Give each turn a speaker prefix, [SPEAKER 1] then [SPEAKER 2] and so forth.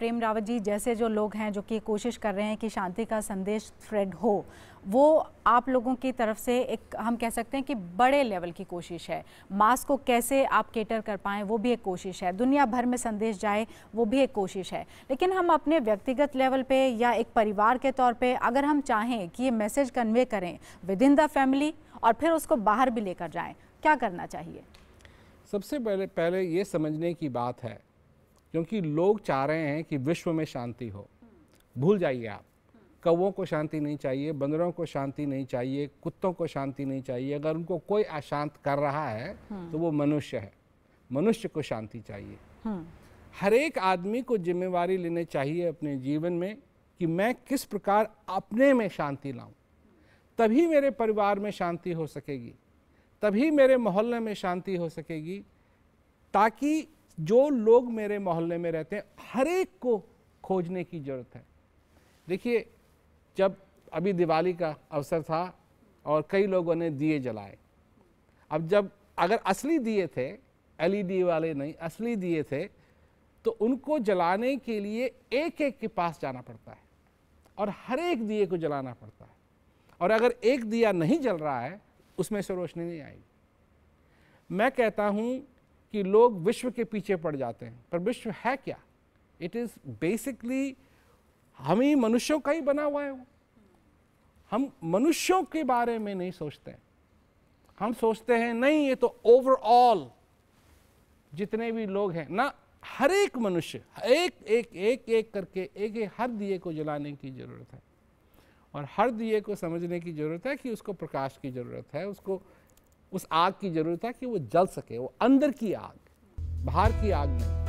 [SPEAKER 1] प्रेम रावत जी जैसे जो लोग हैं जो कि कोशिश कर रहे हैं कि शांति का संदेश स्प्रेड हो वो आप लोगों की तरफ से एक हम कह सकते हैं कि बड़े लेवल की कोशिश है मास्क को कैसे आप केटर कर पाएँ वो भी एक कोशिश है दुनिया भर में संदेश जाए वो भी एक कोशिश है लेकिन हम अपने व्यक्तिगत लेवल पे या एक परिवार के तौर पे अगर हम चाहें कि ये मैसेज कन्वे करें विद इन द फैमिली और फिर उसको बाहर भी लेकर जाएँ क्या करना चाहिए सबसे
[SPEAKER 2] पहले पहले ये समझने की बात है क्योंकि लोग चाह रहे हैं कि विश्व में शांति हो भूल जाइए आप कौओं को शांति नहीं चाहिए बंदरों को शांति नहीं चाहिए कुत्तों को शांति नहीं चाहिए अगर उनको कोई अशांत कर रहा है तो वो मनुष्य है मनुष्य को शांति चाहिए हर एक आदमी को जिम्मेवारी लेने चाहिए अपने जीवन में कि मैं किस प्रकार अपने में शांति लाऊं तभी मेरे परिवार में शांति हो सकेगी तभी मेरे मोहल्ले में शांति हो सकेगी ताकि जो लोग मेरे मोहल्ले में रहते हैं हर एक को खोजने की ज़रूरत है देखिए जब अभी दिवाली का अवसर था और कई लोगों ने दिए जलाए अब जब अगर असली दिए थे एलईडी वाले नहीं असली दिए थे तो उनको जलाने के लिए एक एक के पास जाना पड़ता है और हर एक दिए को जलाना पड़ता है और अगर एक दिया नहीं जल रहा है उसमें से रोशनी नहीं आएगी मैं कहता हूँ कि लोग विश्व के पीछे पड़ जाते हैं पर विश्व है क्या इट इज़ बेसिकली हम ही मनुष्यों का ही बना हुआ है वो हम मनुष्यों के बारे में नहीं सोचते हम सोचते हैं नहीं ये तो ओवरऑल जितने भी लोग हैं ना हर एक मनुष्य एक एक एक एक करके एक एक हर दिए को जलाने की ज़रूरत है और हर दिए को समझने की ज़रूरत है कि उसको प्रकाश की ज़रूरत है उसको उस आग की ज़रूरत है कि वो जल सके वो अंदर की आग बाहर की आग नहीं